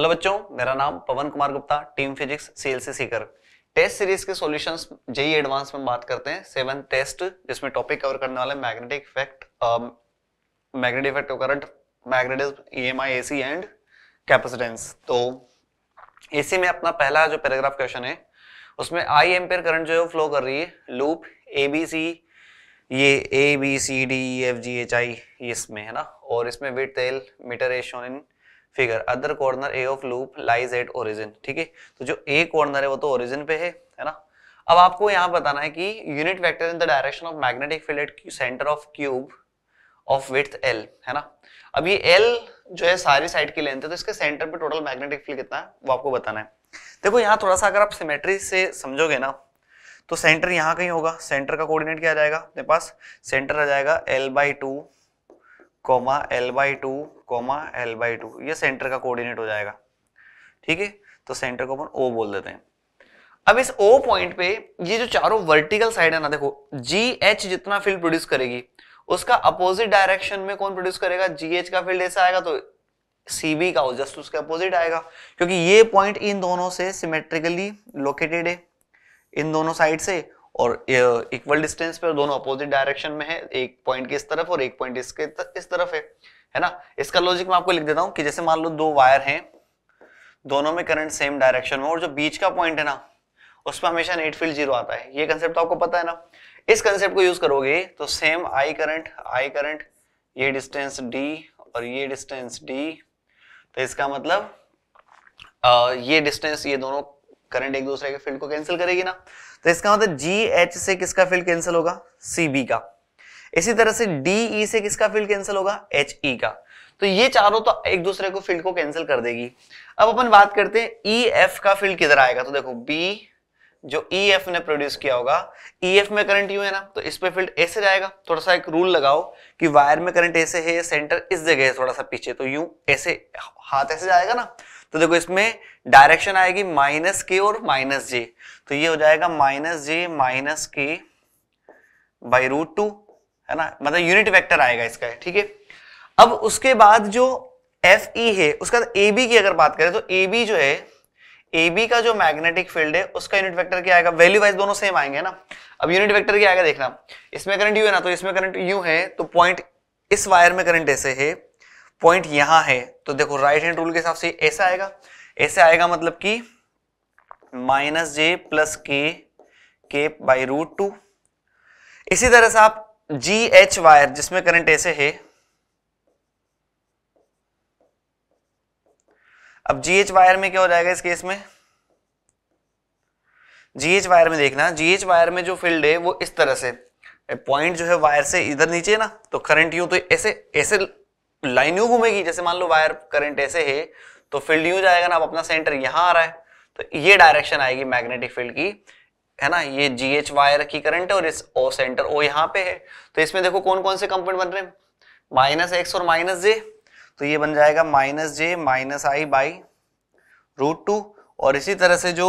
Hello बच्चों मेरा नाम Pawan Kumar Gupta team physics CLC Sikar test series के सॉल्यूशंस जेई एडवांस में बात करते हैं सेवन टेस्ट जिसमें टॉपिक कवर करने वाले magnetic effect magnetic effect current magnetic EMI AC and capacitance तो एसी में अपना पहला जो पैराग्राफ क्वेश्चन है उसमें आई एम्पेयर करंट जो है फ्लो कर रही है लूप ए बी सी ये A B C D F G H I इसमें है ना और इसमें विथ तेल मीटर एशन in figure other corner A of loop lies at origin ठीक है तो जो ए कॉर्नर है वो तो ओरिजिन पे है है ना अब आपको यहां बताना है कि unit vector in the direction of magnetic field at centre of cube of with L है ना अब ये एल जो है सारी साइड की लेंथ है तो इसके सेंटर पे टोटल मैग्नेटिक फील्ड कितना है वो आपको बताना है देखो यहाँ थोड़ा सा अगर आप सिमेट्री से समझोगे ना तो सेंटर यहाँ कहीं होगा सेंटर का कोऑर्डिनेट क्या आ जाएगा अपने पास सेंटर आ जाएगा L by two comma L by two comma L by two ये सेंटर का कोऑर्डिनेट हो जाएगा ठीक है तो सेंटर को अपन ओ बोल देते हैं अब इस ओ पॉइंट पे ये जो चारों वर्टिकल साइड है ना देखो जी एच जितना फील्ड प्रोड्यूस करेगी उसका अपोजिट डायरेक्शन में कौन प्रोड्यूस करेगा जी एच का फील्ड ऐसा आएगा तो सीबी का हो जस्ट उसके अपोजिट आएगा क्योंकि ये पॉइंट इन दोनों से सिमेट्रिकली लोकेटेड है इन दोनों साइड से और इक्वल डिस्टेंस पे दोनों अपोजिट डायरेक्शन में है एक पॉइंट की इस तरफ और एक पॉइंट इसके इस तरफ है है ना इसका लॉजिक मैं आपको लिख देता हूं कि जैसे मान लो दो वायर हैं दोनों में करंट सेम डायरेक्शन में और जो बीच का पॉइंट है ना उस पर हमेशा नेट फील्ड जीरो आता है ये कंसेप्ट तो आपको पता है ना इस कंसेप्ट को यूज करोगे तो same I current I current ये डिस्टेंस डी और ये डिस्टेंस डी तो इसका मतलब आ, ये डिस्टेंस ये दोनों करंट एक दूसरे के फील्ड को कैंसिल करेगी ना तो इसका मतलब जी एच से किसका फील्ड कैंसिल होगा सी बी का इसी तरह से डी ई e से किसका फील्ड कैंसिल होगा एच ई e का तो ये चारों तो एक दूसरे को फील्ड को कैंसिल कर देगी अब अपन बात करते हैं ई e एफ का फील्ड किधर आएगा तो देखो बी जो ई एफ ने प्रोड्यूस किया होगा ई एफ में करंट यू है ना तो इस पे फील्ड ऐसे जाएगा थोड़ा सा एक रूल लगाओ कि वायर में करंट ऐसे है सेंटर इस जगह है थोड़ा सा पीछे तो यू ऐसे हाथ ऐसे जाएगा ना तो देखो इसमें डायरेक्शन आएगी माइनस के और माइनस जे तो ये हो जाएगा minus J minus K by root two है ना मतलब यूनिट वेक्टर आएगा इसका ठीक है अब उसके बाद जो एफ ई है उसका ए बी की अगर बात करें तो ए बी जो है ए बी का जो मैग्नेटिक फील्ड है उसका यूनिट वेक्टर क्या आएगा वैल्यू वाइज दोनों सेम आएंगे ना अब यूनिट वेक्टर क्या आएगा देखना इसमें करंट यू है ना तो इसमें करंट यू है तो पॉइंट इस वायर में करंट ऐसे है पॉइंट यहां है तो देखो राइट हैंड रूल के हिसाब से ऐसा आएगा ऐसे आएगा मतलब कि माइनस जे प्लस के के बाई रूट टू इसी तरह से आप जी एच वायर जिसमें करंट ऐसे है अब जी एच वायर में क्या हो जाएगा इस केस में जी एच वायर में देखना जी एच वायर में जो फील्ड है वो इस तरह से पॉइंट जो है वायर से इधर नीचे ना तो करंट यू तो ऐसे ऐसे लाइन यू घूमेगी जैसे मान लो वायर करंट ऐसे है तो फील्ड यू जाएगा ना अब अपना सेंटर यहां आ रहा है तो ये डायरेक्शन आएगी मैग्नेटिक फील्ड की है ना ये जी एच वायर की करंट है और इस ओ सेंटर ओ यहां पे है तो इसमें देखो कौन कौन से कंपोनेंट बन रहे हैं माइनस एक्स और माइनस जे तो ये बन जाएगा minus J minus I by root two और इसी तरह से जो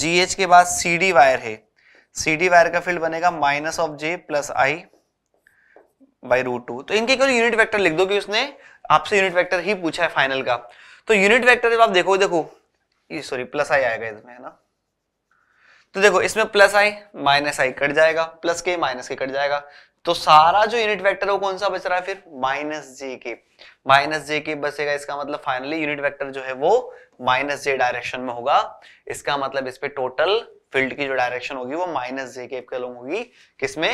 जी एच के बाद सी डी वायर है सी डी वायर का फील्ड बनेगा minus of J plus I by root two तो इनके क्यों यूनिट वैक्टर लिख दो कि उसने आपसे यूनिट वैक्टर ही पूछा है फाइनल का तो यूनिट वैक्टर जब आप देखो देखो ये सॉरी प्लस आई आएगा इसमें है ना तो देखो इसमें plus I minus I cut जाएगा plus K minus K cut जाएगा तो सारा जो यूनिट वेक्टर है वो कौन सा बच रहा है फिर माइनस जे के माइनस जे के बचेगा इसका मतलब फाइनली यूनिट वेक्टर जो है वो माइनस जे डायरेक्शन में होगा इसका मतलब इस पे टोटल फील्ड की जो डायरेक्शन होगी वो माइनस जे के होगी किसमें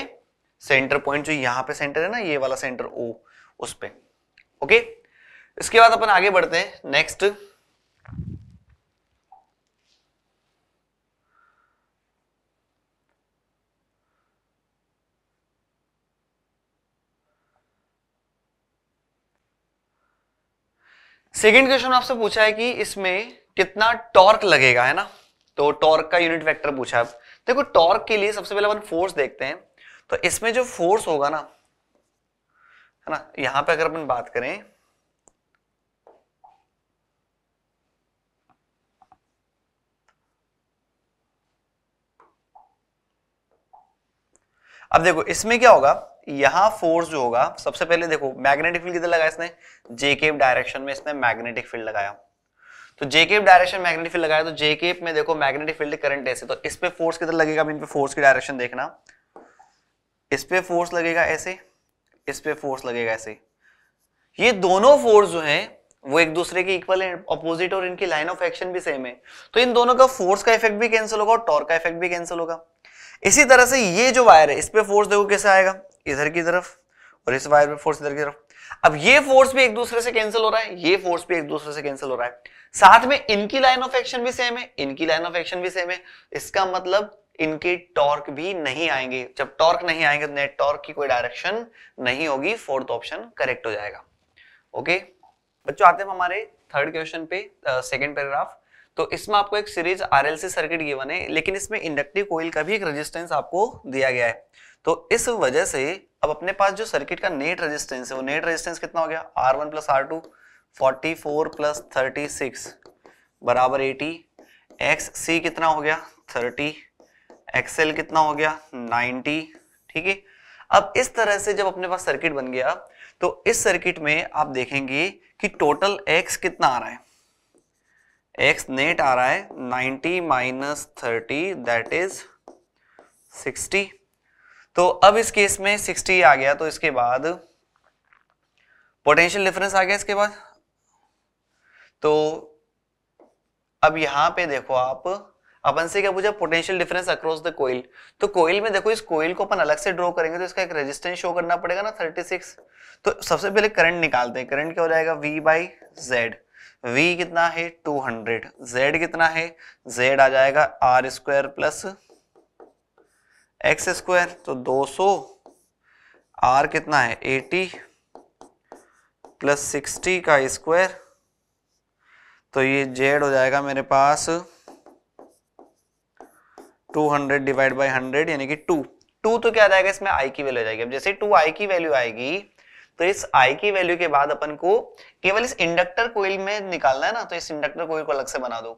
सेंटर पॉइंट जो यहां पे सेंटर है ना ये वाला सेंटर ओ उस पे ओके इसके बाद अपन आगे बढ़ते हैं नेक्स्ट सेकेंड क्वेश्चन आपसे पूछा है कि इसमें कितना टॉर्क लगेगा है ना तो टॉर्क का यूनिट वेक्टर पूछा है देखो टॉर्क के लिए सबसे पहले अपन फोर्स देखते हैं तो इसमें जो फोर्स होगा ना है ना यहां पे अगर अपन बात करें अब देखो इसमें क्या होगा यहां फोर्स जो होगा सबसे पहले देखो मैग्नेटिक फील्ड किधर लगाया इसने जेकेब डायरेक्शन में इसने मैग्नेटिक फील्ड लगाया तो जेके डायरेक्शन मैग्नेटिक फील्ड लगाया तो जेके में देखो मैग्नेटिक फील्ड करंट ऐसे तो इस पे फोर्स किधर लगेगा इन पे फोर्स की डायरेक्शन देखना इस पर फोर्स लगेगा ऐसे इस पे फोर्स लगेगा ऐसे ये दोनों फोर्स जो है वो एक दूसरे के इक्वल अपोजिट और इनकी लाइन ऑफ एक्शन भी सेम है तो इन दोनों का फोर्स का इफेक्ट भी कैंसिल होगा और टॉर्क का इफेक्ट भी कैंसिल होगा इसी तरह से ये जो वायर है इस पे फोर्स देखो कैसे आएगा इधर की तरफ और इस वायर पे फोर्स इधर की तरफ अब ये फोर्स भी एक दूसरे से कैंसिल हो रहा है ये फोर्स भी एक दूसरे से कैंसिल हो रहा है साथ में इनकी लाइन ऑफ एक्शन भी सेम है इनकी लाइन ऑफ एक्शन भी सेम है इसका मतलब इनके टॉर्क भी नहीं आएंगे जब टॉर्क नहीं आएंगे तो नेट टॉर्क की कोई डायरेक्शन नहीं होगी फोर्थ ऑप्शन करेक्ट हो जाएगा ओके बच्चों आते हैं हमारे थर्ड क्वेश्चन पे सेकेंड पैराग्राफ तो इसमें आपको एक सीरीज आरएलसी सर्किट गिवन है लेकिन इसमें इंडक्टिव कोयल का भी एक रेजिस्टेंस आपको दिया गया है तो इस वजह से अब अपने पास जो सर्किट का नेट रेजिस्टेंस है वो नेट रेजिस्टेंस कितना हो गया R one plus R two forty four plus thirty six बराबर एटी एक्स सी कितना हो गया थर्टी एक्सएल कितना हो गया 90 ठीक है अब इस तरह से जब अपने पास सर्किट बन गया तो इस सर्किट में आप देखेंगे कि टोटल एक्स कितना आ रहा है एक्स नेट आ रहा है 90 माइनस थर्टी दैट इज 60 तो अब इस केस में 60 आ गया तो इसके बाद पोटेंशियल डिफरेंस आ गया इसके बाद तो अब यहां पे देखो आप अपन से क्या पूछा potential difference across the coil तो कोइल में देखो इस कोइल को अपन अलग से ड्रॉ करेंगे तो इसका एक रेजिस्टेंस शो करना पड़ेगा ना 36 तो सबसे पहले करंट निकालते हैं करंट क्या हो जाएगा वी बाई जेड वी कितना है 200 जेड कितना है जेड आ जाएगा R square plus X square तो 200 सौ कितना है 80 प्लस 60 का स्क्वायर तो ये जेड हो जाएगा मेरे पास two hundred divide by hundred यानी कि टू टू तो क्या जाएगा इसमें आई की वैल्यू जाएगी अब जैसे टू आई की वैल्यू आएगी तो इस I की वैल्यू के बाद अपन को केवल इस इंडक्टर कोइल में निकालना है ना तो इस इंडक्टर कोइल को अलग से बना दो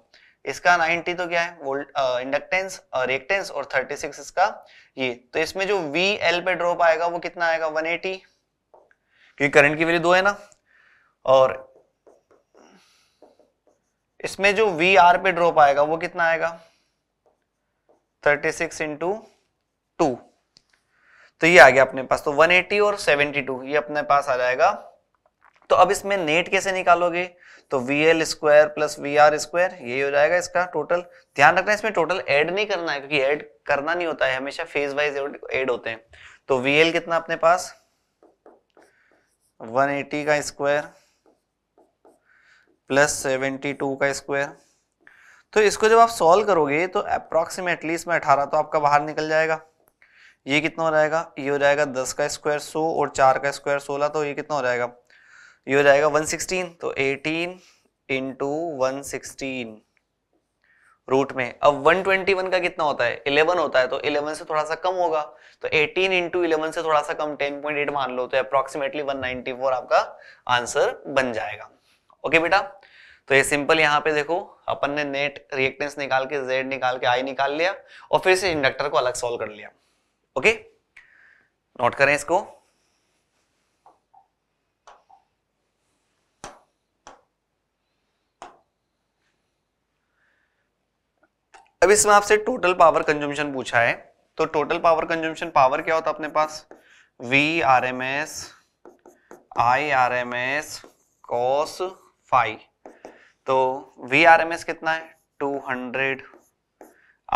इसका 90 तो क्या है वोल्ट इंडक्टेंस रिएक्टेंस और 36 इसका ये तो इसमें जो वी एल पे ड्रॉप आएगा वो कितना आएगा 180 क्योंकि करंट की वैल्यू दो है ना और इसमें जो वी आर पे ड्रॉप आएगा वो कितना आएगा थर्टी सिक्स इंटू टू तो ये आ गया अपने पास तो 180 और 72 ये अपने पास आ जाएगा तो अब इसमें नेट कैसे निकालोगे तो V L square plus V R square यही हो जाएगा इसका टोटल ध्यान रखना है इसमें टोटल ऐड नहीं करना है क्योंकि ऐड करना नहीं होता है हमेशा फेज वाइज ऐड होते हैं तो वी एल कितना अपने पास 180 का स्क्वायर प्लस 72 का स्क्वायर तो इसको जब आप सॉल्व करोगे तो अप्रॉक्सीमेटली इसमें अठारह तो आपका बाहर निकल जाएगा ये कितना हो जाएगा ये हो जाएगा दस का स्क्वायर सो और चार का स्क्वायर सोलह तो ये कितना हो जाएगा ये हो जाएगा वन सिक्सटीन तो eighteen into one sixteen root में अब वन ट्वेंटी वन का कितना होता है इलेवन होता है तो इलेवन से थोड़ा सा कम होगा तो एटीन इंटू इलेवन से थोड़ा सा कम टेन पॉइंट एट मान लो तो अप्रोक्सीमेटली फोर आपका आंसर बन जाएगा ओके बेटा तो ये सिंपल यहाँ पे देखो अपन ने नेट रिएक्टेंस निकाल के जेड निकाल के आई निकाल लिया और फिर से इंडक्टर को अलग सॉल्व कर लिया ओके नोट करें इसको अब इसमें आपसे टोटल पावर कंजुम्शन पूछा है तो टोटल पावर कंजुम्शन पावर क्या होता है अपने पास V R M S I R M S cos five तो वी आर एम एस कितना है two hundred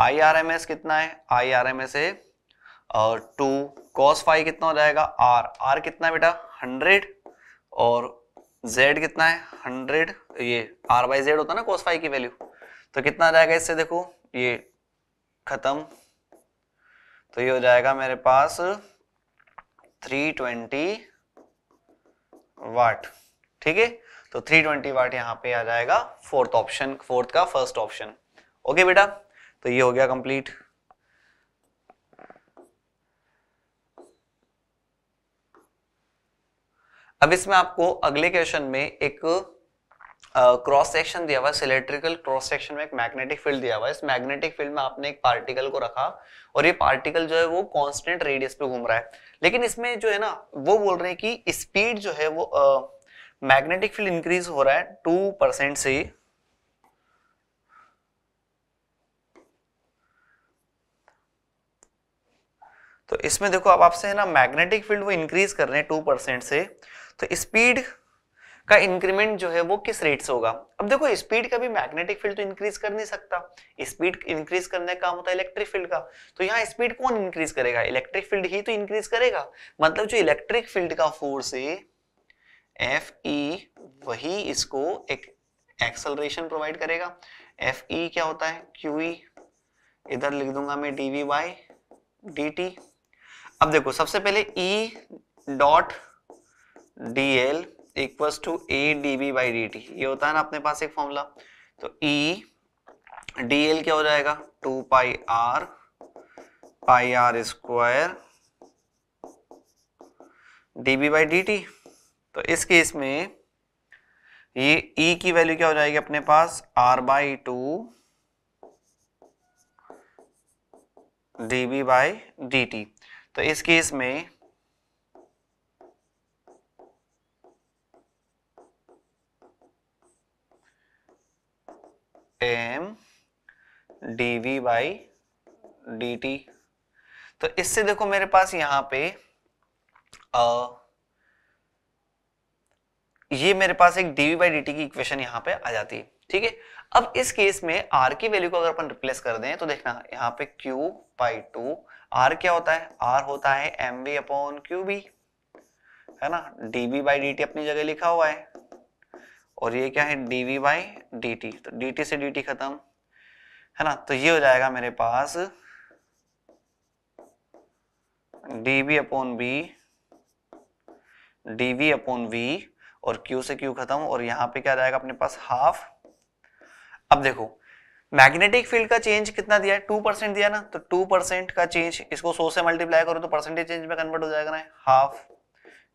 I R M S कितना है आई आर एम एस है और टू कॉस फाइव कितना हो जाएगा आर आर कितना है बेटा हंड्रेड और जेड कितना है हंड्रेड ये आर बाई जेड होता है ना कॉस फाइव की वैल्यू तो कितना आ जाएगा इससे देखो ये खत्म तो ये हो जाएगा मेरे पास 320 वाट ठीक है तो 320 वाट यहाँ पे आ जाएगा फोर्थ ऑप्शन फोर्थ का फर्स्ट ऑप्शन ओके बेटा तो ये हो गया कंप्लीट अब इसमें आपको अगले क्वेश्चन में एक क्रॉस uh, सेक्शन दिया हुआ है सिलेक्ट्रिकल क्रॉस सेक्शन में एक मैग्नेटिक फील्ड दिया हुआ है इस मैग्नेटिक फील्ड में आपने एक पार्टिकल को रखा और ये पार्टिकल जो है वो कांस्टेंट रेडियस पे घूम रहा है लेकिन इसमें जो है ना वो बोल रहे हैं कि स्पीड जो है वो uh, मैग्नेटिक फील्ड इंक्रीज हो रहा है टू परसेंट से तो इसमें देखो अब आपसे है ना मैग्नेटिक फील्ड वो इंक्रीज कर रहे हैं टू परसेंट से तो स्पीड का इंक्रीमेंट जो है वो किस रेट से होगा अब देखो स्पीड का भी मैग्नेटिक फील्ड तो इंक्रीज कर नहीं सकता स्पीड इंक्रीज करने का काम होता है इलेक्ट्रिक फील्ड का तो यहाँ स्पीड कौन इंक्रीज करेगा इलेक्ट्रिक फील्ड ही तो इंक्रीज करेगा मतलब जो इलेक्ट्रिक फील्ड का फोर्स है एफ ई e वही इसको एक एक्सलरेशन प्रोवाइड करेगा एफ ई e क्या होता है क्यू ई e। इधर लिख दूंगा मैं D V by D T अब देखो सबसे पहले E dot D L equal to A D B by D T ये होता है ना अपने पास एक फॉर्मूला तो ई डी एल क्या हो जाएगा two pi R pi R square D B by D T तो इस केस में ये E की वैल्यू क्या हो जाएगी अपने पास R by two D B by D T तो इस केस में M D V by D T तो इससे देखो मेरे पास यहां पे आ, ये मेरे पास एक dv by dt की इक्वेशन यहाँ पे आ जाती है ठीक है अब इस केस में आर की वैल्यू को अगर अपन रिप्लेस कर दें तो देखना यहाँ पे क्यू बाई टू आर क्या होता है आर होता है M B upon Q B है ना dv by dt अपनी जगह लिखा हुआ है और ये क्या है डीवी बाई डी टी तो dt से dt खत्म है ना तो ये हो जाएगा मेरे पास dv upon B D V upon V और क्यू से क्यू खत्म और यहाँ पे क्या जाएगा अपने पास हाफ अब देखो मैग्नेटिक फील्ड का चेंज कितना दिया है टू परसेंट दिया ना तो टू परसेंट का चेंज इसको सो से मल्टीप्लाई करो तो परसेंटेज चेंज में कन्वर्ट हो जाएगा ना half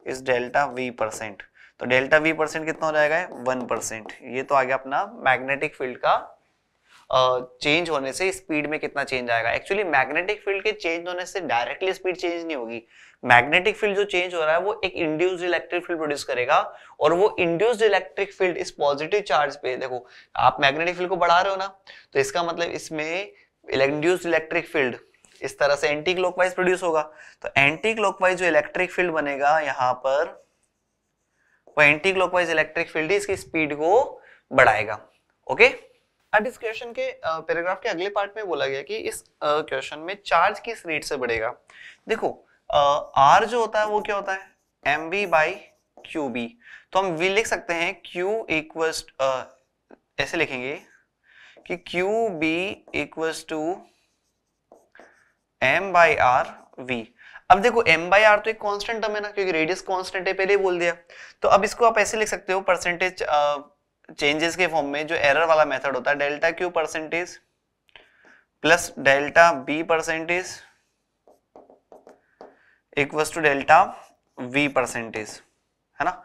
is delta V percent तो डेल्टा वी परसेंट कितना हो जाएगा वन परसेंट ये तो आ गया अपना मैग्नेटिक फील्ड का चेंज होने से स्पीड में कितना चेंज आएगा एक्चुअली मैग्नेटिक फील्ड के चेंज होने से डायरेक्टली स्पीड चेंज नहीं होगी मैग्नेटिक फील्ड जो चेंज हो रहा है वो एक इंड्यूस्ड इलेक्ट्रिक फील्ड प्रोड्यूस करेगा और वो इंड्यूस्ड इलेक्ट्रिक फील्ड इस पॉजिटिव चार्ज पे देखो आप मैग्नेटिक फील्ड को बढ़ा रहे हो ना तो इसका मतलब इसमें इंड्यूस्ड इलेक्ट्रिक फील्ड इस तरह से एंटी क्लॉकवाइज प्रोड्यूस होगा तो एंटी क्लॉकवाइज जो इलेक्ट्रिक फील्ड बनेगा यहां पर वो एंटी क्लॉकवाइज इलेक्ट्रिक फील्ड इसकी स्पीड को बढ़ाएगा ओके okay? अब इस क्वेश्चन के पैराग्राफ के अगले पार्ट में बोला गया कि इस क्वेश्चन में चार्ज किस रेट से बढ़ेगा देखो आर जो होता है वो क्या होता है M B by Q B तो हम वी लिख सकते हैं क्यू इक्वस ऐसे लिखेंगे कि Q B equals to M by R V अब देखो एम बाई आर तो एक कांस्टेंट टर्म है ना क्योंकि रेडियस कांस्टेंट है पहले बोल दिया तो अब इसको आप ऐसे लिख सकते हो परसेंटेज चेंजेस के फॉर्म में जो एरर वाला मेथड होता है delta Q percentage plus delta B percentage equals to delta V percentage है ना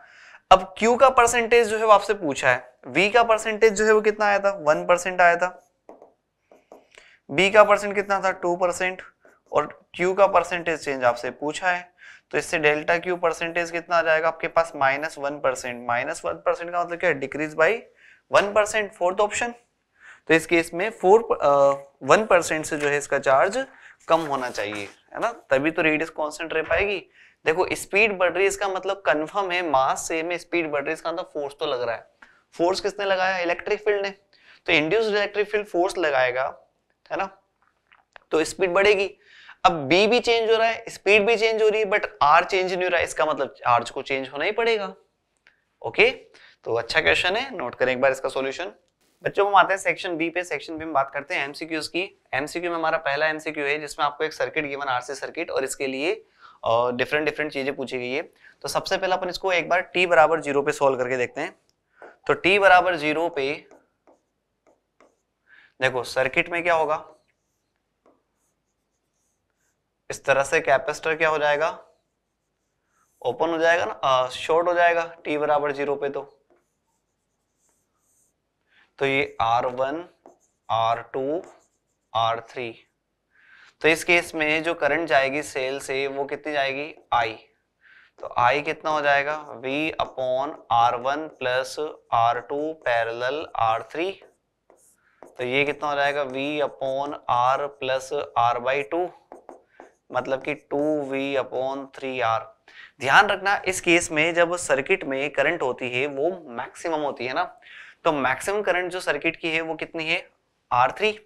अब Q का परसेंटेज जो है वो आपसे पूछा है V का परसेंटेज जो है वो कितना आया था वन परसेंट आया था B का परसेंट कितना था टू परसेंट और Q का परसेंटेज चेंज आपसे पूछा है तो इससे डेल्टा क्यू परसेंटेज कितना आ जाएगा आपके पास minus one percent minus one percent का मतलब क्या है decrease by one percent fourth option तो इस केस में फोर वन परसेंट से जो है इसका चार्ज कम होना चाहिए है ना तभी तो रेडियस कांस्टेंट रह पाएगी देखो स्पीड बढ़ रही है इसका मतलब कन्फर्म है मास सेम है स्पीड बढ़ रही है इसका मतलब फोर्स तो लग रहा है फोर्स किसने लगाया इलेक्ट्रिक फील्ड ने तो इंड्यूस्ड इलेक्ट्रिक फील्ड फोर्स लगाएगा है ना तो स्पीड बढ़ेगी अब बी भी चेंज हो रहा है स्पीड भी चेंज हो रही है बट आर चेंज नहीं हो रहा है इसका मतलब चार्ज को चेंज होना ही पड़ेगा ओके तो अच्छा क्वेश्चन है नोट करें एक बार इसका सोल्यूशन बच्चों हम आते हैं सेक्शन बी पे सेक्शन बी में बात करते हैं एमसीक्यूज की एमसीक्यू में हमारा पहला एमसीक्यू है जिसमें आपको एक सर्किट गिवन आरसी सर्किट और इसके लिए डिफरेंट डिफरेंट चीजें पूछी गई है तो सबसे पहले अपन इसको एक बार टी बराबर जीरो पे सोल्व करके देखते हैं तो टी बराबर जीरो पे देखो सर्किट में क्या होगा इस तरह से कैपेसिटर क्या हो जाएगा ओपन हो जाएगा ना शॉर्ट हो जाएगा टी बराबर जीरो पे तो तो ये R one R two R three तो इस केस में जो करंट जाएगी सेल से वो कितनी जाएगी आई तो आई कितना हो जाएगा V upon R one plus R two parallel R three तो ये कितना हो जाएगा V upon R plus R by two मतलब कि two V upon three R ध्यान रखना इस केस में जब सर्किट में करंट होती है वो मैक्सिमम होती है ना तो मैक्सिमम करंट जो सर्किट की है वो कितनी है आर थ्री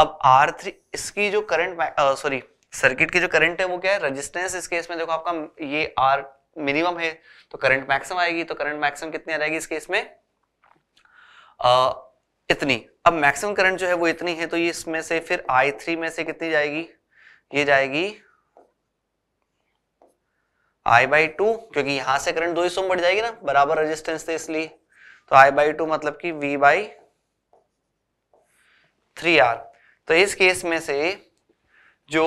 अब आर थ्री इसकी जो करंट सॉरी सर्किट की जो करंट है वो क्या है रेजिस्टेंस इस केस में देखो आपका ये आर मिनिमम है तो करंट मैक्सिमम आएगी तो करंट मैक्सिमम कितनी आ जाएगी इस केस में आ, इतनी अब मैक्सिमम करंट जो है वो इतनी है तो ये इसमें से फिर आई थ्री में से कितनी जाएगी ये जाएगी आई बाई टू क्योंकि यहां से करंट दो हिस्सों में बढ़ जाएगी ना बराबर रेजिस्टेंस थे इसलिए तो आई बाई टू मतलब कि वी बाई थ्री आर तो इस केस में से जो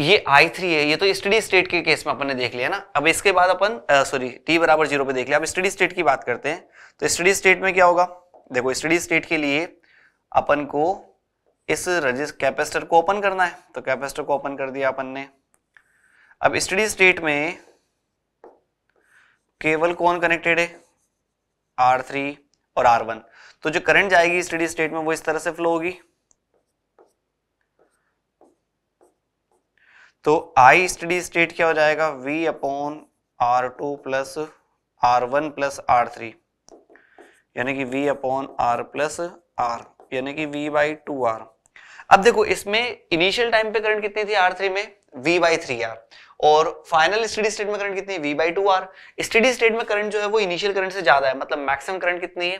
ये आई थ्री है ये तो स्टडी स्टेट के केस में अपन ने देख लिया ना अब इसके बाद अपन सॉरी टी बराबर जीरो पे देख लिया अब स्टडी स्टेट की बात करते हैं तो स्टडी स्टेट में क्या होगा देखो स्टडी स्टेट के लिए अपन को इस रजिस्ट कैपेसिटर को ओपन करना है तो कैपेसिटर को ओपन कर दिया अपन ने अब स्टडी स्टेट में केवल कौन कनेक्टेड है आर थ्री और आर वन तो जो करंट जाएगी स्टडी स्टेट में वो इस तरह से फ्लो होगी तो आई स्टडी स्टेट क्या हो जाएगा V upon R two plus R one plus R three यानी कि V upon R plus R यानी कि वी बाई टू आर अब देखो इसमें इनिशियल टाइम पे करंट कितनी थी आर थ्री में वी बाई थ्री आर और फाइनल स्टडी स्टेट में करंट कितनी V by two R study state में करंट जो है वो इनिशियल करंट से ज्यादा है मतलब मैक्सिमम करंट कितनी है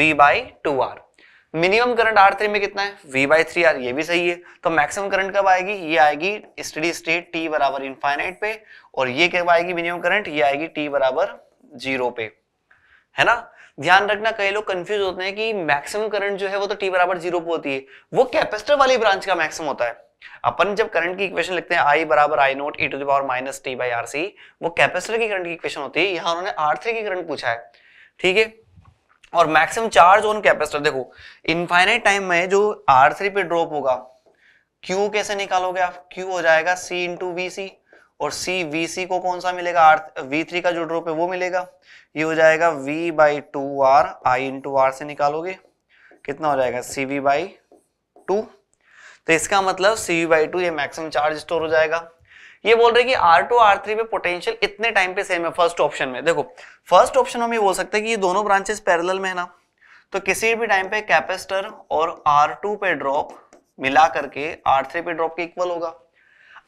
V by two R minimum current R three में कितना है वी बाई थ्री आर ये भी सही है तो मैक्सिमम करंट कब आएगी ये आएगी स्टडी स्टेट टी बराबर इनफाइनाइट पे और ये कब आएगी मिनिमम करंट ये आएगी टी बराबर जीरो पे है ना ध्यान रखना कई लोग कंफ्यूज होते हैं कि मैक्सिमम करंट जो है वो तो टी बराबर जीरो पे होती है वो कैपेसिटर वाली ब्रांच का मैक्सिमम होता है अपन जब करंट की इक्वेशन लिखते हैं आई बराबर I naught E to the power minus T by R C वो कैपेसिटर की करंट की इक्वेशन होती है यहां उन्होंने आर थ्री की करंट पूछा है ठीक है और मैक्सिमम चार्ज ऑन कैपेसिटर देखो इनफाइनाइट टाइम में जो आर थ्री पे ड्रॉप होगा क्यू कैसे निकालोगे आप क्यू हो जाएगा सी इंटू वी सी और सी वी सी को कौन सा मिलेगा आर वी थ्री का जो ड्रॉप है वो मिलेगा ये हो जाएगा V by two R I into R से निकालोगे कितना हो जाएगा सी वी बाई टू तो इसका मतलब सी वी बाई टू ये मैक्सिमम चार्ज स्टोर हो जाएगा ये बोल रहे कि आर टू आर थ्री में पोटेंशियल इतने टाइम पे सेम है फर्स्ट ऑप्शन में देखो फर्स्ट ऑप्शन हम ये बोल सकते हैं कि ये दोनों ब्रांचेस पैरेलल में है ना तो किसी भी टाइम पे कैपेसिटर और आर टू पे ड्रॉप मिला करके आर थ्री पे ड्रॉप के इक्वल होगा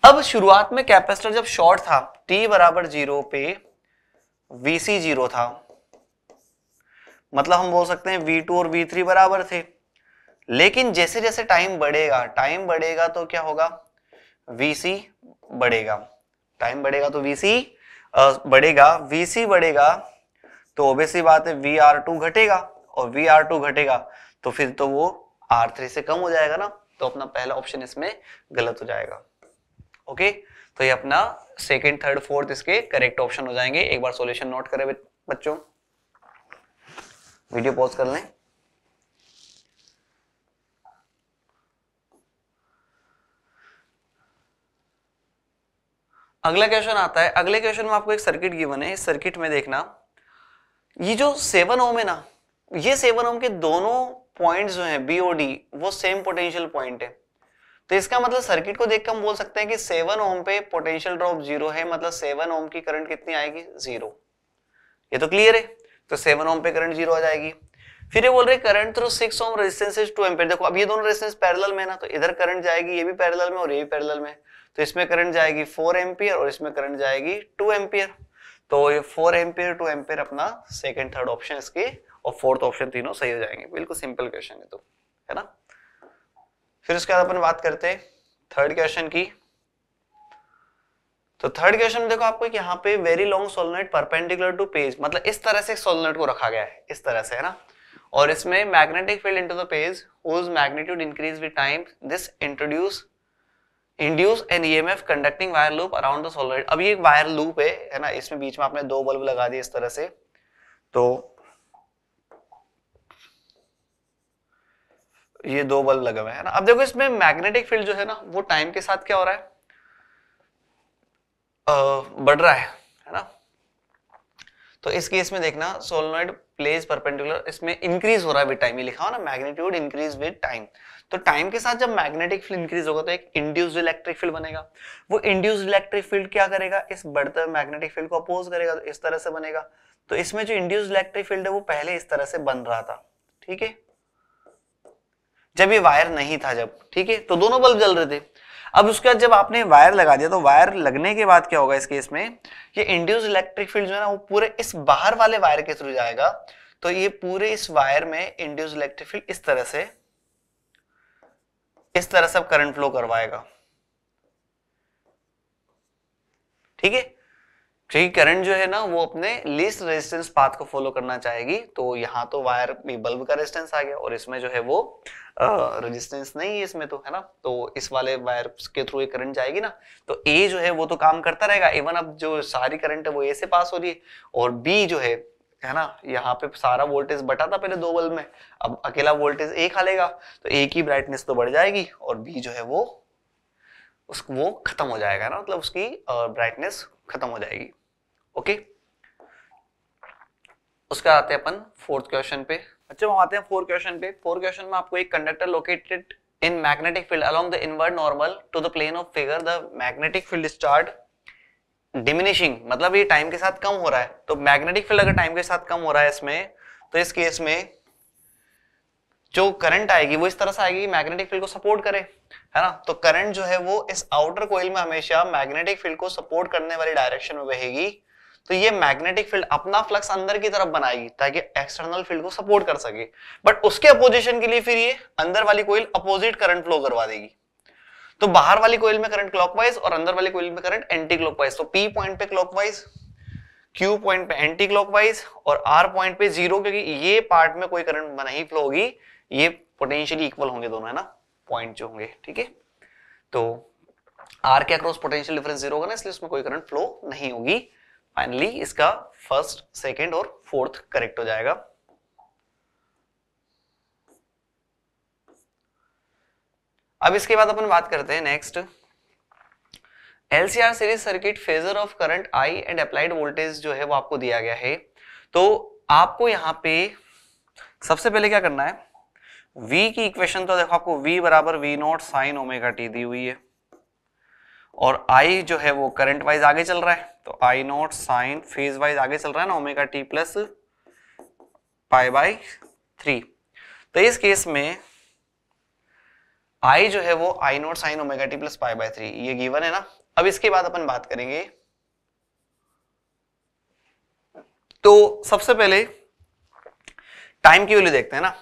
अब शुरुआत में कैपेसिटर जब शॉर्ट था t बराबर जीरो पे vc जीरो था मतलब हम बोल सकते हैं v2 और v3 बराबर थे लेकिन जैसे जैसे टाइम बढ़ेगा टाइम बढ़ेगा तो क्या होगा vc बढ़ेगा टाइम बढ़ेगा तो vc बढ़ेगा vc बढ़ेगा तो ओबेसी बात है वी आर टू घटेगा और वी आर टू घटेगा तो फिर तो वो आर थ्री से कम हो जाएगा ना तो अपना पहला ऑप्शन इसमें गलत हो जाएगा ओके तो ये अपना सेकेंड थर्ड फोर्थ इसके करेक्ट ऑप्शन हो जाएंगे एक बार सोल्यूशन नोट करें बच्चों वीडियो पॉज कर लें अगला क्वेश्चन आता है अगले क्वेश्चन में आपको एक सर्किट गिवन है इस सर्किट में देखना ये जो सेवन ओम है ना ये सेवन ओम के दोनों पॉइंट्स जो हैं बीओडी वो सेम पोटेंशियल पॉइंट है तो इसका मतलब सर्किट को देखकर हम बोल सकते हैं कि सेवन ओम पे पोटेंशियल ड्रॉप जीरो है मतलब सेवन ओम की करंट कितनी आएगी जीरो ये तो क्लियर है तो सेवन ओम पे करंट जीरो आ जाएगी फिर ये बोल रहे current through six ohm resistances two ampere देखो अब ये दोनों रेजिस्टेंस पैरेलल में है ना तो इधर करंट जाएगी ये भी पैरेलल में और ये भी पैरेलल में तो इसमें करंट जाएगी फोर एम्पियर और इसमें करंट जाएगी टू एम्पियर तो ये फोर एम्पियर टू एम्पियर अपना सेकेंड थर्ड ऑप्शन इसके और फोर्थ ऑप्शन तीनों सही हो जाएंगे बिल्कुल सिंपल क्वेश्चन है तो है ना फिर उसके बाद अपन बात करते हैं थर्ड क्वेश्चन की तो थर्ड क्वेश्चन में देखो आपको यहाँ पे very long solenoid perpendicular to page मतलब इस तरह से सोलनेट को रखा गया है इस तरह से है ना और इसमें magnetic field into the page whose magnitude increase with time this introduce induce an EMF conducting wire loop around the solenoid अब ये वायर लूप है है ना इसमें बीच में आपने दो बल्ब लगा दिए इस तरह से तो ये दो बल्ब लगे हुए हैं अब देखो इसमें मैग्नेटिक फील्ड जो है ना वो टाइम के साथ क्या हो रहा है आ, बढ़ रहा है है ना तो इस केस में देखना सोलनॉइड प्लेस परपेंडिकुलर इसमें इंक्रीज हो रहा है विद टाइम लिखा हो ना मैग्नीट्यूड इंक्रीज विद टाइम तो टाइम के साथ जब मैग्नेटिक फील्ड इंक्रीज होगा तो एक इंड्यूस्ड इलेक्ट्रिक फील्ड बनेगा वो इंड्यूस्ड इलेक्ट्रिक फील्ड क्या करेगा इस बढ़ते मैग्नेटिक फील्ड को अपोज करेगा तो इस तरह से बनेगा तो इसमें जो इंड्यूस्ड इलेक्ट्रिक फील्ड है वो पहले इस तरह से बन रहा था ठीक है जब ये वायर नहीं था जब ठीक है तो दोनों बल्ब जल रहे थे अब उसके बाद जब आपने वायर लगा दिया तो वायर लगने के बाद क्या होगा इस केस में ये इंड्यूस इलेक्ट्रिक फील्ड जो है ना वो पूरे इस बाहर वाले वायर के थ्रू जाएगा तो ये पूरे इस वायर में इंड्यूस इलेक्ट्रिक फील्ड इस तरह से इस तरह से करंट फ्लो करवाएगा ठीक है क्योंकि करंट जो है ना वो अपने लीस्ट रेजिस्टेंस पाथ को फॉलो करना चाहेगी तो यहाँ तो वायर में बल्ब का रेजिस्टेंस आ गया और इसमें जो है वो रेजिस्टेंस uh, नहीं है इसमें तो है ना तो इस वाले वायर के थ्रू ये करंट जाएगी ना तो ए जो है वो तो काम करता रहेगा इवन अब जो सारी करंट है वो ए से पास हो रही है और बी जो है है ना यहाँ पे सारा वोल्टेज बटा था पहले दो बल्ब में अब अकेला वोल्टेज ए खा लेगा तो ए की ब्राइटनेस तो बढ़ जाएगी और बी जो है वो उसको वो खत्म हो जाएगा ना मतलब उसकी ब्राइटनेस खत्म हो जाएगी ओके उसके आते हैं अपन फोर्थ क्वेश्चन पे अच्छा हम आते हैं फोर्थ क्वेश्चन पे फोर्थ क्वेश्चन में आपको एक conductor located in magnetic field along the inward normal to the plane of figure the magnetic field start diminishing मतलब ये टाइम के साथ कम हो रहा है तो मैग्नेटिक फील्ड अगर टाइम के साथ कम हो रहा है इसमें तो इस केस में जो करंट आएगी वो इस तरह से आएगी मैग्नेटिक फील्ड को सपोर्ट करे है ना तो करंट जो है वो इस आउटर कोयल में हमेशा मैग्नेटिक फील्ड को सपोर्ट करने वाली डायरेक्शन में बहेगी तो ये मैग्नेटिक फील्ड अपना फ्लक्स अंदर की तरफ बनाएगी ताकि एक्सटर्नल फील्ड को सपोर्ट कर सके बट उसके अपोजिशन के लिए फिर ये अंदर वाली कोयल अपोजिट करंट फ्लो करवा देगी तो बाहर वाली कोयल में करंट क्लॉकवाइज और अंदर वाली कोयल में करंट एंटी क्लॉकवाइज तो पी पॉइंट पे क्लॉकवाइज क्यू पॉइंट पे एंटी क्लॉकवाइज और आर पॉइंट पे जीरो क्योंकि ये पार्ट में कोई करंट नहीं फ्लो होगी ये पोटेंशियली इक्वल होंगे दोनों है ना पॉइंट जो होंगे ठीक है तो आर के अक्रॉस पोटेंशियल डिफरेंस जीरो होगा ना इसलिए उसमें कोई करंट फ्लो नहीं होगी फाइनली इसका फर्स्ट सेकेंड और फोर्थ करेक्ट हो जाएगा अब इसके बाद अपन बात करते हैं next LCR series circuit phasor of current I and applied voltage जो है वो आपको दिया गया है तो आपको यहां पे सबसे पहले क्या करना है v की इक्वेशन तो देखो आपको v बराबर V naught sine omega T दी हुई है और i जो है वो करंट वाइज आगे चल रहा है तो i naught sine phase wise आगे चल रहा है ना omega T plus pi by three तो इस केस में i जो है वो i naught sine omega T plus pi by three ये गिवन है ना अब इसके बाद अपन बात करेंगे तो सबसे पहले टाइम की वैल्यू देखते हैं ना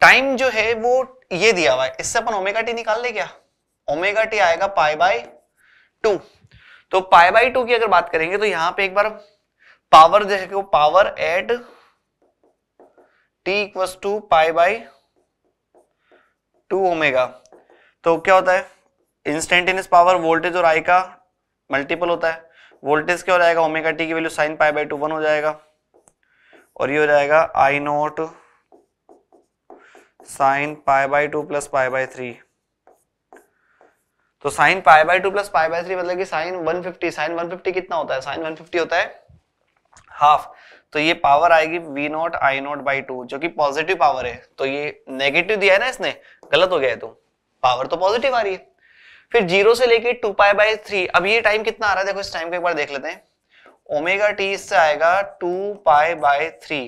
टाइम जो है वो ये दिया हुआ है इससे अपन ओमेगा टी निकाल ले क्या ओमेगा टी आएगा पाई बाय टू तो पाई बाई टू की अगर बात करेंगे तो यहां पे एक बार पावर जैसे कि power at T equals to pi by two omega तो क्या होता है इंस्टेंटेनियस पावर वोल्टेज और आई का मल्टीपल होता है वोल्टेज क्या हो जाएगा ओमेगा टी की value sine pi by two one हो जाएगा और ये हो जाएगा I naught sine pi by two plus pi by three तो sine pi by two plus pi by three मतलब कि साइन 150 साइन 150 कितना होता है साइन 150 होता है हाफ तो ये पावर आएगी V naught I naught by two जो कि पॉजिटिव पावर है तो ये नेगेटिव दिया है ना इसने गलत हो गया है तो पावर तो पॉजिटिव आ रही है फिर जीरो से लेके टू पाई बाई थ्री अब ये टाइम कितना आ रहा है देखो इस टाइम को एक बार देख लेते हैं ओमेगा टी इससे आएगा टू पाई बाई थ्री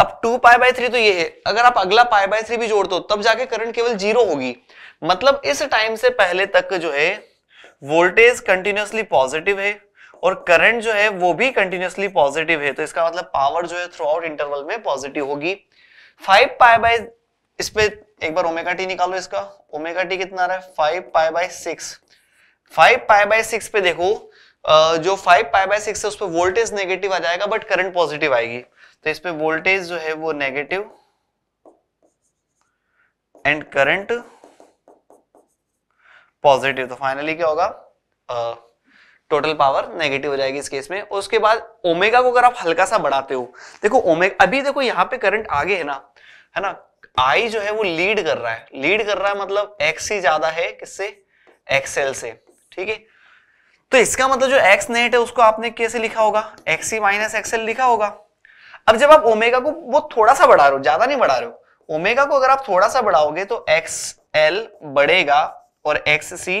अब टू पाई बाय थ्री तो ये है अगर आप अगला पाई बाय थ्री भी जोड़ दो तब जाके करंट केवल जीरो होगी मतलब इस टाइम से पहले तक जो है वोल्टेज कंटिन्यूसली पॉजिटिव है और करंट जो है वो भी कंटिन्यूसली पॉजिटिव है तो इसका मतलब पावर जो है थ्रू आउट इंटरवल में पॉजिटिव होगी फाइव पाई बाय इस पे एक बार ओमेगा टी निकालो इसका ओमेगा टी कितना आ रहा है five pi by six five pi by six पे देखो जो फाइव पाई बाय सिक्स है उस पर वोल्टेज नेगेटिव आ जाएगा बट करंट पॉजिटिव आएगी तो इस पे वोल्टेज जो है वो नेगेटिव एंड करंट पॉजिटिव तो फाइनली क्या होगा टोटल पावर नेगेटिव हो जाएगी इस केस में उसके बाद ओमेगा को अगर आप हल्का सा बढ़ाते हो देखो ओमेगा अभी देखो यहाँ पे करंट आगे है ना है ना आई जो है वो लीड कर रहा है लीड कर रहा है मतलब एक्स ही ज्यादा है किससे एक्सएल से ठीक है तो इसका मतलब जो एक्स नेट है उसको आपने कैसे लिखा होगा एक्स ही माइनस एक्सएल लिखा होगा अब जब आप ओमेगा को वो थोड़ा सा बढ़ा रहे हो ज्यादा नहीं बढ़ा रहे हो ओमेगा को अगर आप थोड़ा सा बढ़ाओगे तो एक्स एल बढ़ेगा और एक्स सी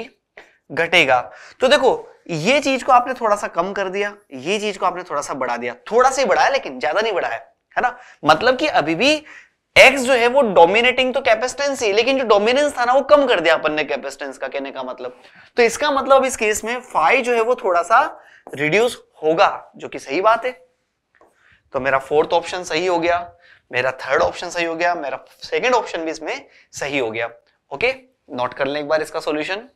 घटेगा तो देखो ये चीज को आपने थोड़ा सा कम कर दिया ये चीज को आपने थोड़ा सा बढ़ा दिया थोड़ा सा ही बढ़ाया लेकिन ज्यादा नहीं बढ़ाया है ना मतलब कि अभी भी एक्स जो है वो डोमिनेटिंग तो कैपेसिटेंस ही लेकिन जो डोमिनेंस था ना वो कम कर दिया अपन ने कैपेसिटेंस का कहने का मतलब तो इसका मतलब इस केस में फाइव जो है वो थोड़ा सा रिड्यूस होगा जो कि सही बात है तो मेरा फोर्थ ऑप्शन सही हो गया मेरा थर्ड ऑप्शन सही हो गया मेरा सेकेंड ऑप्शन भी इसमें सही हो गया ओके नोट कर लें एक बार इसका सोल्यूशन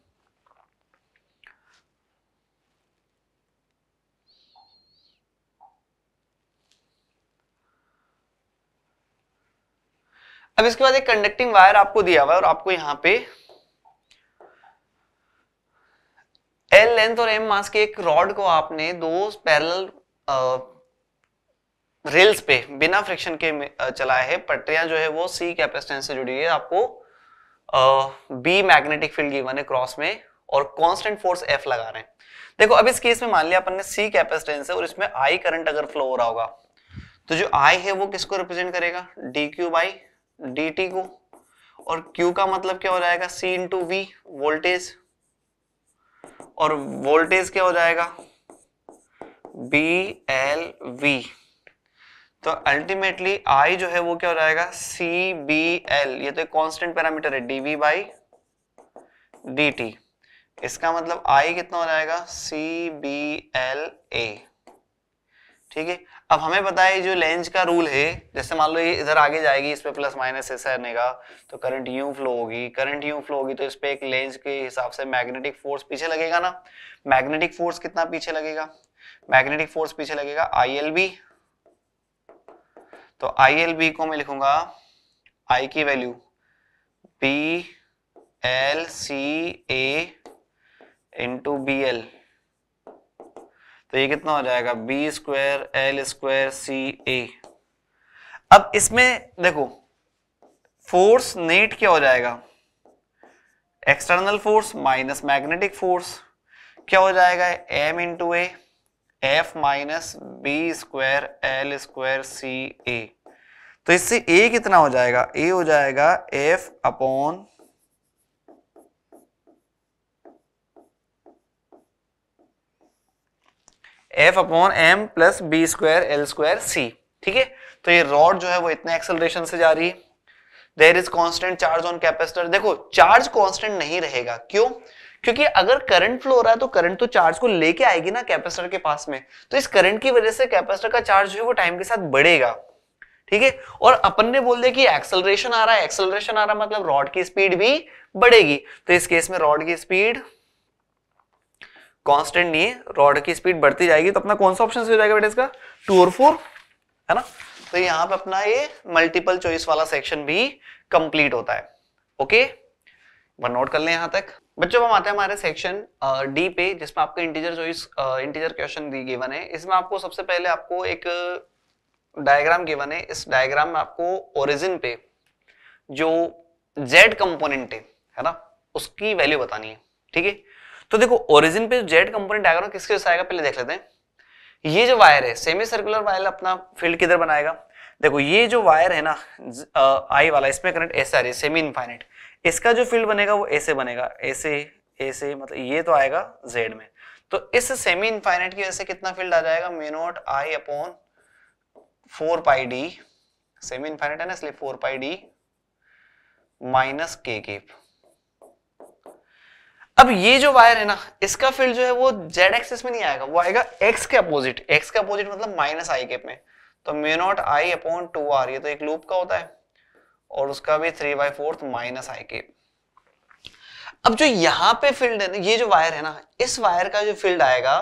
अब इसके बाद एक कंडक्टिंग वायर आपको दिया हुआ है और आपको यहां पे एल लेंथ और एम मास के एक रॉड को आपने दो पैरेलल रेल्स पे बिना फ्रिक्शन के चलाए है पटरियां जो है वो सी कैपेसिटेंस से जुड़ी है आपको बी मैग्नेटिक फील्ड गिवन है क्रॉस में और कांस्टेंट फोर्स एफ लगा रहे हैं देखो अब इस केस में मान लिया अपन ने सी कैपेसिटेंस है और इसमें आई करंट अगर फ्लो हो रहा होगा तो जो आई है वो किसको रिप्रेजेंट करेगा D Q by D T को और क्यू का मतलब क्या हो जाएगा सी इंटू वी वोल्टेज और वोल्टेज क्या हो जाएगा बी एल वी तो अल्टीमेटली आई जो है वो क्या हो जाएगा सी बी एल ये तो एक कॉन्स्टेंट पैरामीटर है D V by D T इसका मतलब आई कितना हो जाएगा सी बी एल ए ठीक है अब हमें पता है जो लेंज का रूल है जैसे मान लो ये इधर आगे जाएगी इस पर प्लस माइनस ऐसा का तो करंट यू फ्लो होगी करंट यू फ्लो होगी तो इस पर एक लेंज के हिसाब से मैग्नेटिक फोर्स पीछे लगेगा ना मैग्नेटिक फोर्स कितना पीछे लगेगा मैग्नेटिक फोर्स पीछे लगेगा आई एल बी तो आई को मैं लिखूंगा आई की value B L C A into B L तो ये कितना हो जाएगा B square L square C A अब इसमें देखो फोर्स नेट क्या हो जाएगा external force minus magnetic force क्या हो जाएगा M into A F minus B square L square C A तो इससे ए कितना हो जाएगा ए हो जाएगा F upon F upon M plus B square L square सी ठीक है तो ये रॉड जो है वो इतने एक्सेलरेशन से जा रही है there is constant charge on capacitor देखो चार्ज कॉन्स्टेंट नहीं रहेगा क्यों क्योंकि अगर करंट फ्लो हो रहा है तो करंट तो चार्ज को लेके आएगी ना कैपेसिटर के पास में तो इस करंट की वजह से कैपेसिटर का चार्ज जो है वो टाइम के साथ बढ़ेगा ठीक है और अपन ने बोल दिया कि एक्सेलरेशन आ रहा है एक्सेलरेशन आ रहा मतलब रॉड की स्पीड भी बढ़ेगी तो इस केस में रॉड की स्पीड कॉन्स्टेंट नहीं है रॉड की स्पीड बढ़ती जाएगी तो अपना कौन सा ऑप्शन हो जाएगा बेटा इसका टू और फोर है ना तो यहां पर अपना ये मल्टीपल चॉइस वाला सेक्शन भी कंप्लीट होता है ओके वन नोट कर लें यहां तक बच्चों हम आते हैं हमारे सेक्शन डी पे जिसमें आपको इंटीजर चॉइस इंटीजर क्वेश्चन दी गिवन है इसमें आपको सबसे पहले आपको एक डायग्राम गिवन है इस डायग्राम में आपको ओरिजिन पे जो जेड कंपोनेंट है है ना उसकी वैल्यू बतानी है ठीक है तो देखो ओरिजिन पे जेड कंपोनेंट डायग्राम किसके आएगा पहले देख लेते हैं ये जो वायर है सेमी सर्कुलर वायर अपना फील्ड किधर बनाएगा देखो ये जो वायर है ना आई वाला इसमें करंट ऐसा रही सेमी इनफाइनाइट इसका जो फील्ड बनेगा वो ऐसे बनेगा ऐसे ऐसे मतलब ये तो आएगा जेड में तो इस सेमी इनफाइनाइट की वजह से कितना फील्ड आ जाएगा mu I upon four pi D semi infinite है ना इसलिए four pi D minus K cap अब ये जो वायर है ना इसका फील्ड जो है वो जेड एक्सिस में नहीं आएगा वो आएगा एक्स के अपोजिट एक्स के अपोजिट मतलब माइनस आई केप में तो mu naught I upon two R ये तो एक लूप का होता है और उसका भी three by fourth minus I के अब जो यहाँ पे फील्ड है ना ये जो वायर है ना इस वायर का जो फील्ड आएगा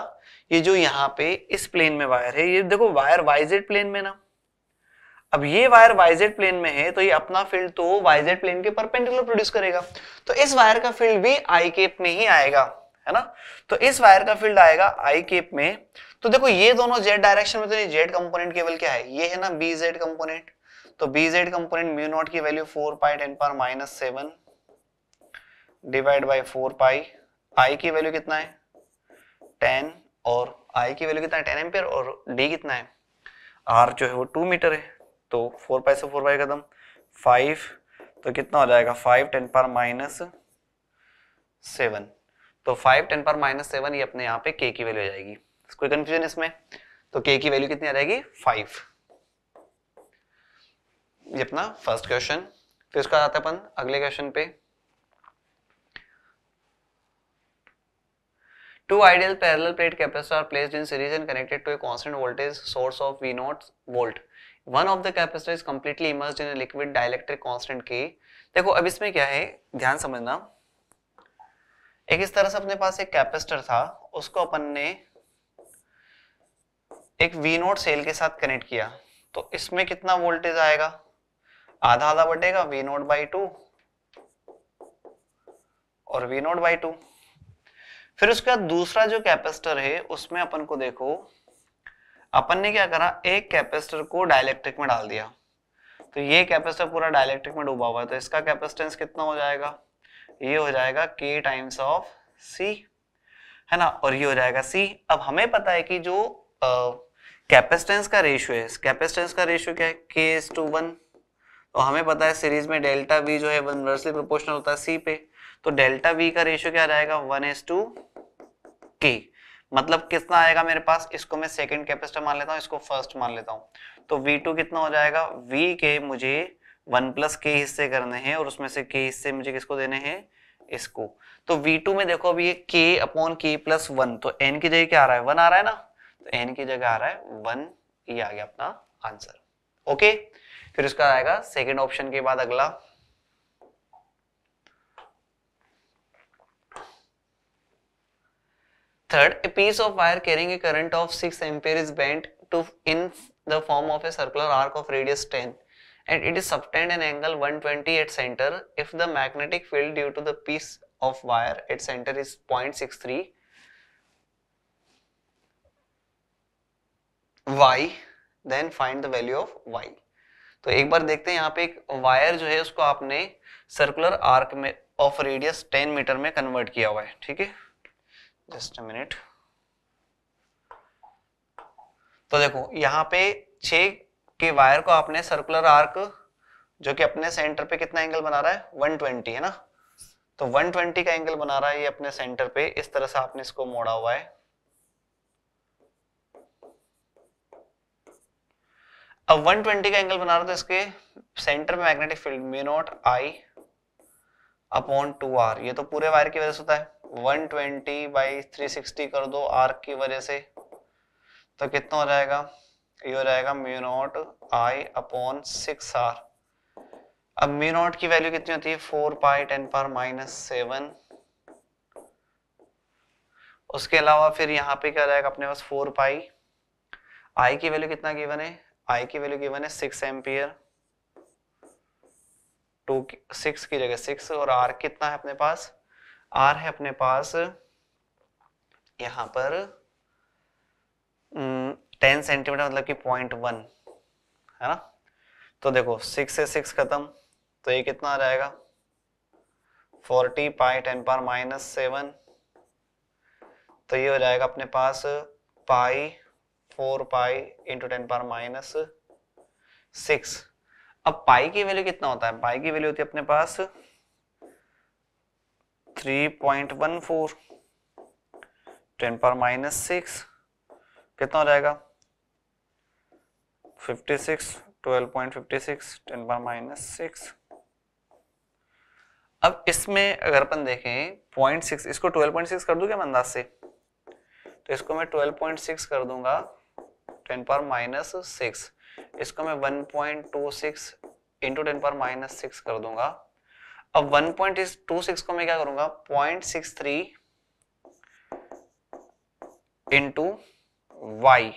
ये जो यहाँ पे इस प्लेन में वायर है ये देखो वायर वाइजेड प्लेन में ना अब ये वायर वाइजेड प्लेन में है तो ये अपना फील्ड तो वाइजेड प्लेन के परपेंडिकुलर प्रोड्यूस करेगा तो इस वायर का फील्ड भी आई केप में ही आएगा है ना तो इस वायर का फील्ड आएगा आई केप में तो देखो ये दोनों जेड डायरेक्शन में तो ये जेड कंपोनेंट केवल क्या है ये है ना बी जेड कंपोनेंट तो B Z component mu naught की value four pi ten power minus seven divide by four pi I की वैल्यू कितना है टेन और आई की वैल्यू कितना है टेन एम्पियर और डी कितना है आर जो है वो टू मीटर है तो फोर पाई से फोर पाई कदम फाइव तो कितना हो जाएगा five ten power minus seven तो five ten power minus seven ये अपने यहाँ पे के की वैल्यू आ जाएगी कोई कंफ्यूजन इसमें तो के की वैल्यू कितनी आ जाएगी फाइव ये अपना फर्स्ट क्वेश्चन फिर उसका आता अपन अगले क्वेश्चन पे two ideal parallel plate capacitor placed in series and connected to a constant voltage source of V naught volt one of the capacitor is completely immersed in liquid dielectric constant K देखो अब इसमें क्या है ध्यान समझना एक इस तरह से अपने पास एक कैपेसिटर था उसको अपन ने एक वी नोट सेल के साथ कनेक्ट किया तो इसमें कितना वोल्टेज आएगा आधा आधा बटेगा वी नोट बाई टू और वी नोट बाई टू फिर उसके बाद दूसरा जो कैपेसिटर है उसमें अपन को देखो अपन ने क्या करा एक कैपेसिटर को डायलैक्ट्रिक में डाल दिया तो ये कैपेसिटर पूरा डायलैक्ट्रिक में डूबा हुआ है तो इसका कैपेसिटेंस कितना हो जाएगा ये हो जाएगा के टाइम्स ऑफ सी है ना और ये हो जाएगा सी अब हमें पता है कि जो कैपेसिटेंस का रेशियो है कैपेसिटेंस का रेशियो क्या है के इज टू वन तो हमें पता है सीरीज में डेल्टा वी जो है इनवर्सली प्रोपोर्शनल होता है सी पे तो डेल्टा वी का रेशियो क्या जाएगा वन एस टू के मतलब कितना आएगा मेरे पास इसको मैं सेकंड कैपेसिटर मान लेता हूँ इसको फर्स्ट मान लेता हूँ तो वी टू कितना हो जाएगा वी के मुझे वन प्लस के हिस्से करने हैं और उसमें से के हिस्से मुझे किसको देने हैं इसको तो V2 में देखो अभी ये k upon K plus one तो n की जगह क्या आ रहा है वन आ रहा है ना तो n की जगह आ रहा है वन ये आ गया अपना आंसर ओके okay? फिर उसका आएगा सेकेंड ऑप्शन के बाद अगला third a piece of wire carrying a current of six ampere is bent to in the form of a circular arc of radius 10 and it is subtend an angle 120 at centre if the magnetic field due to the piece of wire at centre is point six three Y then find the value of Y तो एक बार देखते हैं यहाँ पे एक wire जो है उसको आपने सर्कुलर आर्क में ऑफ रेडियस 10 मीटर में कन्वर्ट किया हुआ है ठीक है जस्ट मिनट तो देखो यहाँ पे छ के वायर को आपने सर्कुलर आर्क जो कि अपने सेंटर पे कितना एंगल बना रहा है 120 है ना तो 120 का एंगल बना रहा है ये अपने सेंटर पे इस तरह से आपने इसको मोड़ा हुआ है अब 120 का एंगल बना रहा था इसके सेंटर में magnetic field mu naught I upon two R ये तो पूरे वायर की वजह से होता है 120 ट्वेंटी बाई थ्री कर दो आर की वजह से तो कितना हो जाएगा ये हो जाएगा mu naught I upon six R अब म्यू नॉट की वैल्यू कितनी होती है फोर पाई टेन पार माइनस सेवन उसके अलावा फिर यहाँ पे क्या रहेगा अपने पास फोर पाई आई की वैल्यू कितना गिवन है आई की वैल्यू गिवन है सिक्स एम्पियर टू सिक्स की जगह सिक्स और आर कितना है अपने पास आर है अपने पास यहां पर टेन हम्म, सेंटीमीटर मतलब कि पॉइंट वन है ना तो देखो सिक्स से सिक्स खत्म तो ये कितना आ जाएगा फोर्टी पाई टेन पार माइनस सेवन तो ये हो जाएगा अपने पास pi four pi into ten power minus six अब पाई की वैल्यू कितना होता है पाई की वैल्यू होती है अपने पास three point one four ten power minus six कितना हो जाएगा fifty six twelve point fifty six ten power minus six अब इसमें अगर अपन देखें पॉइंट सिक्स इसको ट्वेल्व पॉइंट सिक्स कर दूं क्या अंदाज से तो इसको मैं ट्वेल्व पॉइंट सिक्स कर दूंगा टेन पर माइनस सिक्स इसको मैं one point two six into ten पर माइनस सिक्स कर दूंगा अब वन पॉइंट टू सिक्स को मैं क्या करूंगा point six three into Y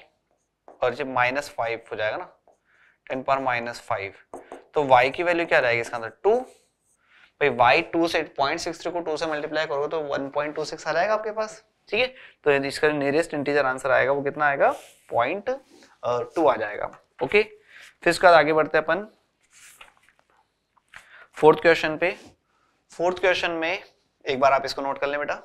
और जब माइनस फाइव हो जाएगा ना टेन पर माइनस फाइव तो y की वैल्यू क्या रहेगी इसका अंदर टू भाई y टू से पॉइंट सिक्स थ्री को टू से मल्टीप्लाई करोगे तो वन पॉइंट टू सिक्स आ जाएगा आपके पास ठीक है तो यदि इसका नियरेस्ट इंटीजर आंसर आएगा वो कितना आएगा पॉइंट टू uh, आ जाएगा ओके फिर इसके बाद आगे बढ़ते अपन फोर्थ क्वेश्चन पे फोर्थ क्वेश्चन में एक बार आप इसको नोट कर ले बेटा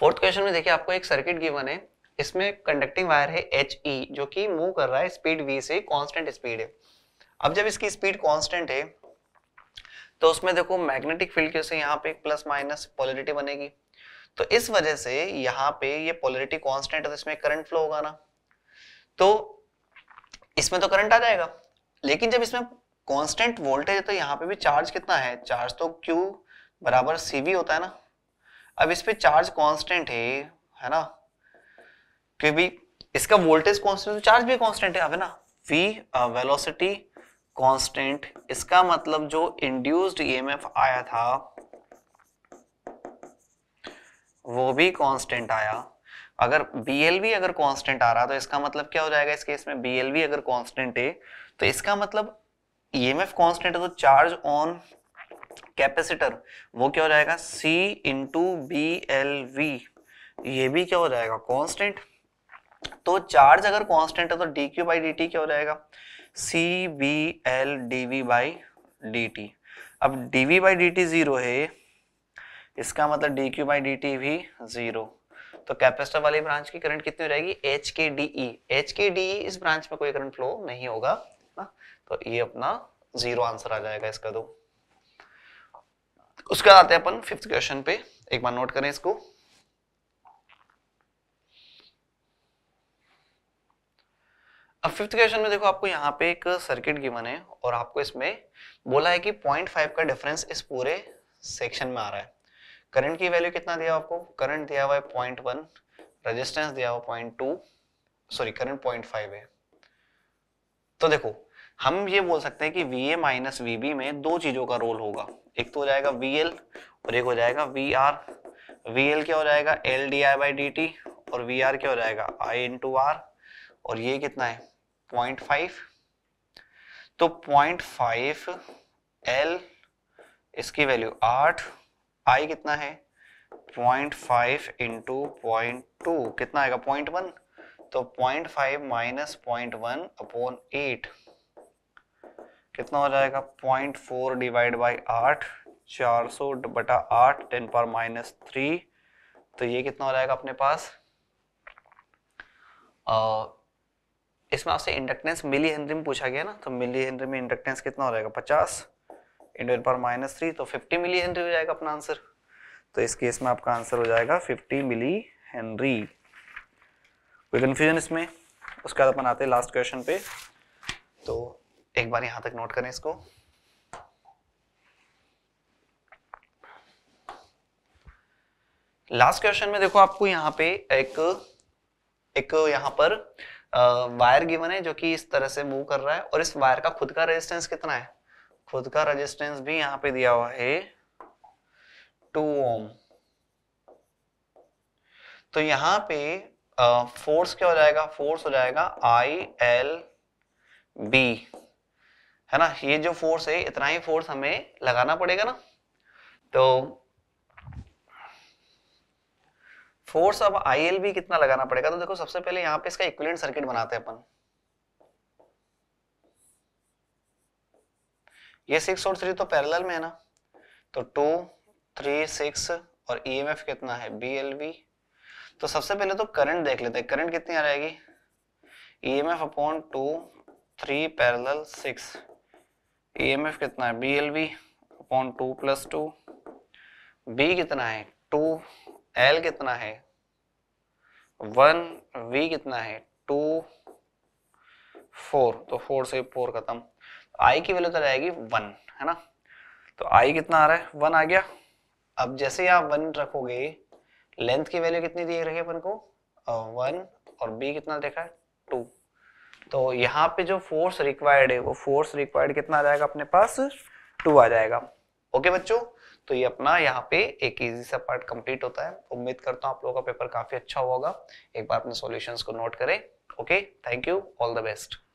फोर्थ क्वेश्चन में देखिए आपको एक सर्किट गिवन है इसमें कंडक्टिंग वायर है एच ई e, जो कि मूव कर रहा है स्पीड वी से कॉन्स्टेंट स्पीड है अब जब इसकी स्पीड कॉन्स्टेंट है तो उसमें देखो मैग्नेटिक फील्ड के से यहाँ पे प्लस माइनस पॉलिटी बनेगी तो इस वजह से यहाँ पे ये पॉलिटी कॉन्स्टेंट है तो इसमें करंट फ्लो होगा ना तो इसमें तो करंट आ जाएगा लेकिन जब इसमें कॉन्स्टेंट वोल्टेज है तो यहाँ पे भी चार्ज कितना है चार्ज तो क्यू बराबर सी होता है ना अब इस पे चार्ज कॉन्स्टेंट है है ना क्योंकि इसका वोल्टेज कांस्टेंट चार्ज तो भी कांस्टेंट है ना वी वेलोसिटी कांस्टेंट इसका मतलब जो इंड्यूस्ड ईएमएफ आया था वो भी कांस्टेंट आया अगर BLV अगर कांस्टेंट आ रहा तो इसका मतलब क्या हो जाएगा इस केस में BLV अगर कांस्टेंट है तो इसका मतलब ईएमएफ कांस्टेंट है तो चार्ज ऑन कैपेसिटर वो क्या हो जाएगा C into B L V ये भी क्या हो जाएगा कांस्टेंट तो चार्ज अगर कांस्टेंट है तो D Q by D T क्या हो जाएगा C B L D V by D T अब D V by D T zero है इसका मतलब D Q by D T भी जीरो तो कैपेसिटर वाली ब्रांच की करंट कितनी रहेगी एच के डी ई एच के डी ई इस ब्रांच में कोई करंट फ्लो नहीं होगा ना तो ये अपना जीरो आंसर आ जाएगा इसका दो उसके बाद आते हैं अपन फिफ्थ क्वेश्चन पे एक बार नोट करें इसको अब फिफ्थ क्वेश्चन में देखो आपको यहाँ पे एक सर्किट गिवन है और आपको इसमें बोला है कि पॉइंट फाइव का डिफरेंस इस पूरे सेक्शन में आ रहा है करंट की वैल्यू कितना दिया आपको करंट दिया हुआ है पॉइंट वन रजिस्टेंस दिया हुआ point two sorry current point five है तो देखो हम ये बोल सकते हैं कि V A minus V B में दो चीजों का रोल होगा एक तो हो जाएगा वी एल और एक हो जाएगा वी आर वी एल क्या हो जाएगा L D I by D T और वी आर क्या हो जाएगा आई इन टू आर और ये कितना है पॉइंट फाइव तो पॉइंट फाइव एल इसकी वैल्यू आठ आई कितना है point five into point two कितना आएगा पॉइंट वन तो point five minus point one upon eight कितना हो जाएगा पॉइंट फोर डिवाइड बाई आठ चार सौ बटा आठ टेन पर माइनस थ्री तो ये कितना हो जाएगा अपने पास इसमें आपसे इंडक्टेंस मिली हेनरी में पूछा गया ना तो मिली हेनरी में इंडक्टेंस कितना हो जाएगा पचास इंडोन पर माइनस थ्री तो फिफ्टी मिली हेनरी हो जाएगा अपना आंसर तो इस केस में आपका आंसर हो जाएगा फिफ्टी मिली हेनरी कोई कन्फ्यूजन इसमें उसके बाद अपन आते हैं लास्ट क्वेश्चन पे तो एक बार यहाँ तक नोट करें इसको लास्ट क्वेश्चन में देखो आपको यहाँ पे एक एक यहाँ पर वायर गिवन है जो कि इस तरह से मूव कर रहा है और इस वायर का खुद का रेजिस्टेंस कितना है खुद का रेजिस्टेंस भी यहां पे दिया हुआ है टू ओम तो यहां पे फोर्स क्या हो जाएगा फोर्स हो जाएगा आई एल बी है ना ये जो फोर्स है इतना ही फोर्स हमें लगाना पड़ेगा ना तो फोर्स अब आई कितना लगाना पड़ेगा तो देखो सबसे पहले यहाँ पे इसका इक्विलेंट सर्किट बनाते हैं अपन ये सिक्स और थ्री तो पैरेलल में है ना तो टू थ्री सिक्स और ईएमएफ e कितना है बी तो सबसे पहले तो करंट देख लेते हैं करंट कितनी आ जाएगी EMF upon two three parallel six EMF कितना है B upon two plus two B कितना है टू एल कितना है वन वी कितना है टू फोर तो फोर से फोर खत्म आई तो की वैल्यू तो जाएगी वन है ना तो आई कितना आ रहा है वन आ गया अब जैसे आप वन रखोगे लेंथ की वैल्यू कितनी दी रखी अपन को वन और बी कितना देखा है टू तो यहाँ पे जो फोर्स रिक्वायर्ड है वो फोर्स रिक्वायर्ड कितना आ जाएगा अपने पास टू आ जाएगा ओके बच्चों तो ये अपना यहाँ पे एक इजी सा पार्ट कंप्लीट होता है उम्मीद करता हूँ आप लोगों का पेपर काफी अच्छा होगा एक बार अपने सॉल्यूशंस को नोट करें okay thank you all the best